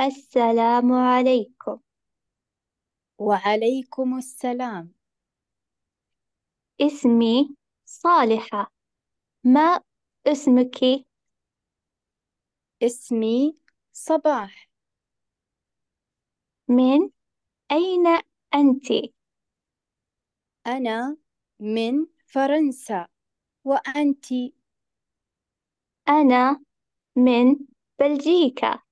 السلام عليكم وعليكم السلام اسمي صالحة ما اسمك؟ اسمي صباح من أين أنت؟ أنا من فرنسا وأنت أنا من بلجيكا